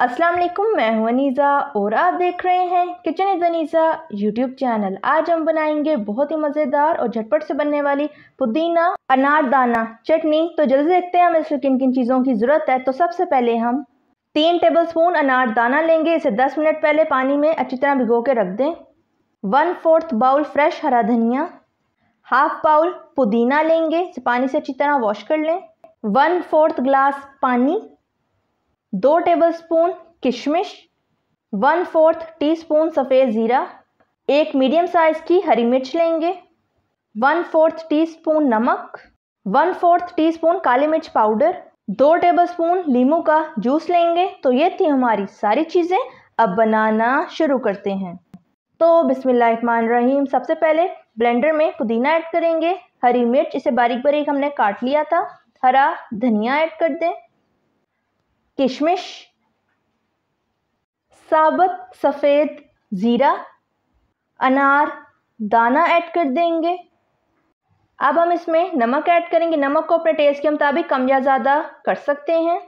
अस्सलाम वालेकुम मैं हूं अनीज़ा और आप देख रहे हैं kitchen is Aneeza YouTube channel आज हम बनाएंगे बहुत ही मज़ेदार और झटपट से बनने वाली पुदीना अनारदाना चटनी तो जल्दी देखते हैं हमें इसमें किन किन चीज़ों की ज़रूरत है तो सबसे पहले हम तीन टेबल स्पून अनारदाना लेंगे इसे दस मिनट पहले पानी में अच्छी तरह भिगो के रख दें वन फोर्थ बाउल फ्रेश हरा धनिया हाफ बाउल पुदीना लेंगे इसे पानी से अच्छी तरह वॉश कर लें वन फोर्थ ग्लास पानी दो टेबलस्पून किशमिश वन फोर्थ टीस्पून सफ़ेद ज़ीरा एक मीडियम साइज़ की हरी मिर्च लेंगे वन फोर्थ टीस्पून नमक वन फोर्थ टीस्पून काली मिर्च पाउडर दो टेबलस्पून लीमू का जूस लेंगे तो ये थी हमारी सारी चीज़ें अब बनाना शुरू करते हैं तो बिसमान रहीम सबसे पहले ब्लेंडर में पुदीना ऐड करेंगे हरी मिर्च इसे बारीक बारीक हमने काट लिया था हरा धनिया ऐड कर दें किशमिश साबत सफ़ेद ज़ीरा अनार दाना ऐड कर देंगे अब हम इसमें नमक ऐड करेंगे नमक को अपने टेस्ट के मुताबिक कम या ज़्यादा कर सकते हैं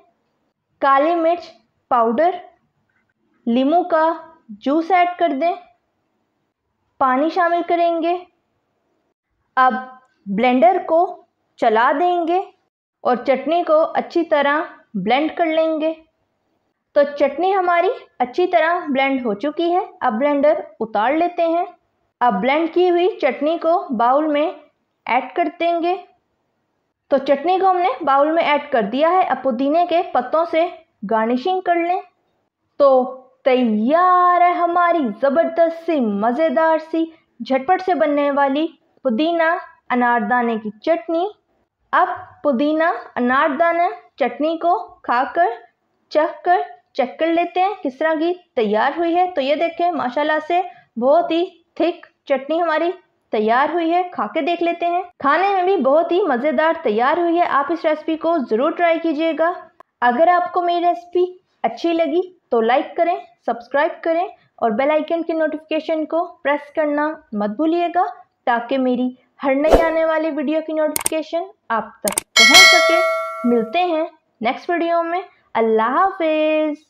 काली मिर्च पाउडर लीमू का जूस ऐड कर दें पानी शामिल करेंगे अब ब्लेंडर को चला देंगे और चटनी को अच्छी तरह ब्लेंड कर लेंगे तो चटनी हमारी अच्छी तरह ब्लेंड हो चुकी है अब ब्लेंडर उतार लेते हैं अब ब्लेंड की हुई चटनी को बाउल में ऐड कर देंगे तो चटनी को हमने बाउल में ऐड कर दिया है अब पुदीने के पत्तों से गार्निशिंग कर लें तो तैयार है हमारी ज़बरदस्त सी मज़ेदार सी झटपट से बनने वाली पुदीना अनारदाने की चटनी अब पुदीना अनारदाना चटनी को खाकर चख कर चेक कर लेते हैं किस तरह की तैयार हुई है तो ये देखें माशाल्लाह से बहुत ही थिक चटनी हमारी तैयार हुई है खा के देख लेते हैं खाने में भी बहुत ही मज़ेदार तैयार हुई है आप इस रेसिपी को ज़रूर ट्राई कीजिएगा अगर आपको मेरी रेसिपी अच्छी लगी तो लाइक करें सब्सक्राइब करें और बेल आइकन की नोटिफिकेशन को प्रेस करना मत भूलिएगा ताकि मेरी हर नई आने वाली वीडियो की नोटिफिकेशन आप तक पहुंच सके नेक्स्ट वीडियो में अल्लाह हाफिज़